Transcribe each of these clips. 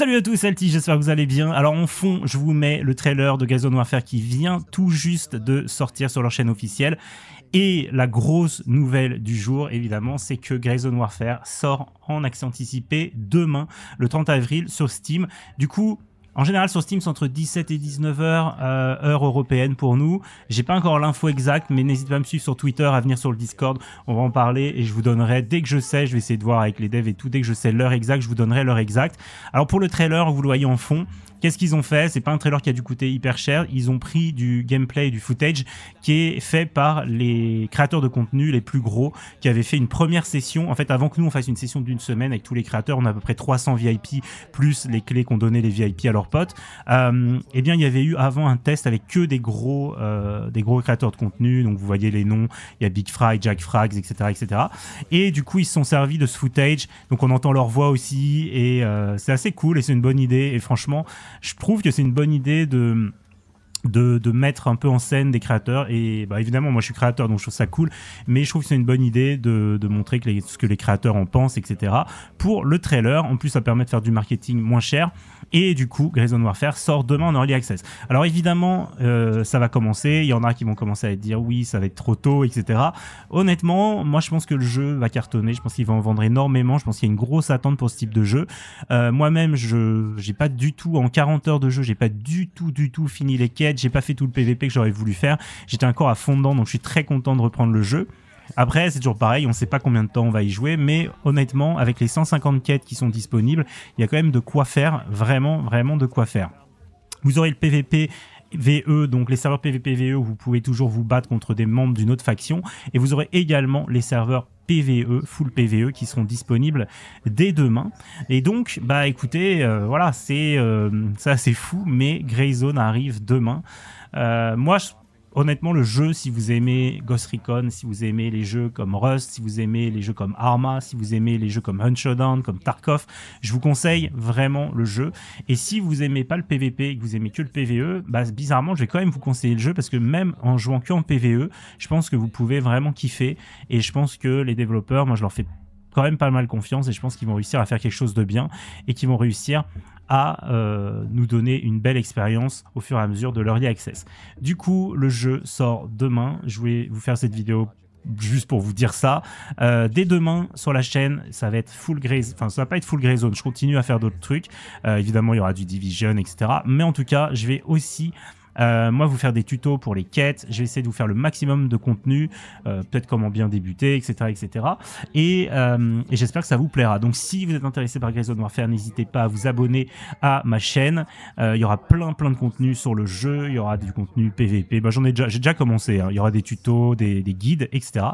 Salut à tous, c'est j'espère que vous allez bien. Alors en fond, je vous mets le trailer de Gazon Warfare qui vient tout juste de sortir sur leur chaîne officielle. Et la grosse nouvelle du jour, évidemment, c'est que Gazon Warfare sort en accès anticipé demain, le 30 avril, sur Steam. Du coup, en général, sur Steam, c'est entre 17 et 19 heures, euh, heure européenne pour nous. J'ai pas encore l'info exacte, mais n'hésitez pas à me suivre sur Twitter, à venir sur le Discord. On va en parler et je vous donnerai, dès que je sais, je vais essayer de voir avec les devs et tout, dès que je sais l'heure exacte, je vous donnerai l'heure exacte. Alors, pour le trailer, vous le voyez en fond, Qu'est-ce qu'ils ont fait C'est pas un trailer qui a dû coûter hyper cher. Ils ont pris du gameplay, du footage qui est fait par les créateurs de contenu les plus gros qui avaient fait une première session. En fait, avant que nous on fasse une session d'une semaine avec tous les créateurs, on a à peu près 300 VIP plus les clés qu'ont donné les VIP à leurs potes. Euh, eh bien, il y avait eu avant un test avec que des gros, euh, des gros créateurs de contenu. Donc vous voyez les noms. Il y a Big Fry, Jack Frags, etc., etc. Et du coup, ils se sont servis de ce footage. Donc on entend leur voix aussi et euh, c'est assez cool et c'est une bonne idée. Et franchement, je trouve que c'est une bonne idée de de, mettre un peu en scène des créateurs. Et bah, évidemment, moi je suis créateur, donc je trouve ça cool. Mais je trouve que c'est une bonne idée de, montrer ce que les créateurs en pensent, etc. Pour le trailer, en plus, ça permet de faire du marketing moins cher. Et du coup, Grayson Warfare sort demain en early access. Alors évidemment, euh, ça va commencer. Il y en a qui vont commencer à dire oui, ça va être trop tôt, etc. Honnêtement, moi je pense que le jeu va cartonner. Je pense qu'il va en vendre énormément. Je pense qu'il y a une grosse attente pour ce type de jeu. Euh, moi-même, je j'ai pas du tout, en 40 heures de jeu, j'ai pas du tout, du tout fini les quêtes j'ai pas fait tout le PVP que j'aurais voulu faire. J'étais encore à fond dedans, donc je suis très content de reprendre le jeu. Après, c'est toujours pareil, on sait pas combien de temps on va y jouer, mais honnêtement, avec les 150 quêtes qui sont disponibles, il y a quand même de quoi faire, vraiment, vraiment de quoi faire. Vous aurez le PVP VE, donc les serveurs PVP VE où vous pouvez toujours vous battre contre des membres d'une autre faction, et vous aurez également les serveurs PVE, full PVE, qui seront disponibles dès demain. Et donc, bah écoutez, euh, voilà, c'est euh, ça c'est fou, mais Greyzone arrive demain. Euh, moi, je honnêtement, le jeu, si vous aimez Ghost Recon, si vous aimez les jeux comme Rust, si vous aimez les jeux comme Arma, si vous aimez les jeux comme Hunt comme Tarkov, je vous conseille vraiment le jeu. Et si vous aimez pas le PVP et que vous aimez que le PVE, bah, bizarrement, je vais quand même vous conseiller le jeu parce que même en jouant que en PVE, je pense que vous pouvez vraiment kiffer. Et je pense que les développeurs, moi, je leur fais quand même pas mal confiance et je pense qu'ils vont réussir à faire quelque chose de bien et qu'ils vont réussir à euh, nous donner une belle expérience au fur et à mesure de leur e access. Du coup, le jeu sort demain. Je voulais vous faire cette vidéo juste pour vous dire ça. Euh, dès demain sur la chaîne, ça va être full grey, enfin ça va pas être full grey zone. Je continue à faire d'autres trucs. Euh, évidemment, il y aura du Division, etc. Mais en tout cas, je vais aussi euh, moi, vous faire des tutos pour les quêtes. Je vais essayer de vous faire le maximum de contenu, euh, peut-être comment bien débuter, etc. etc. Euh, et, j'espère que ça vous plaira. Donc, si vous êtes intéressé par zone Warfare, n'hésitez pas à vous abonner à ma chaîne. Il y aura plein, plein de contenu sur le jeu. Il y aura du contenu PVP. Bah, j'en ai déjà, j'ai déjà commencé. Hein. Il y aura des tutos, des, guides, etc.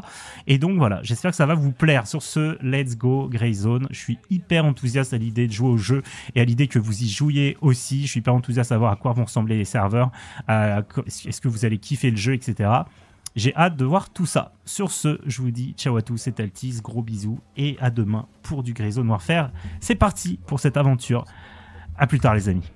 Et donc, voilà. J'espère que ça va vous plaire. Sur ce, let's go Zone. Je suis hyper enthousiaste à l'idée de jouer au jeu et à l'idée que vous y jouiez aussi. Je suis hyper enthousiaste à savoir à quoi vont ressembler les serveurs est-ce que vous allez kiffer le jeu, etc. J'ai hâte de voir tout ça. Sur ce, je vous dis ciao à tous, c'est Altis, gros bisous et à demain pour du noir. Faire, C'est parti pour cette aventure. À plus tard les amis.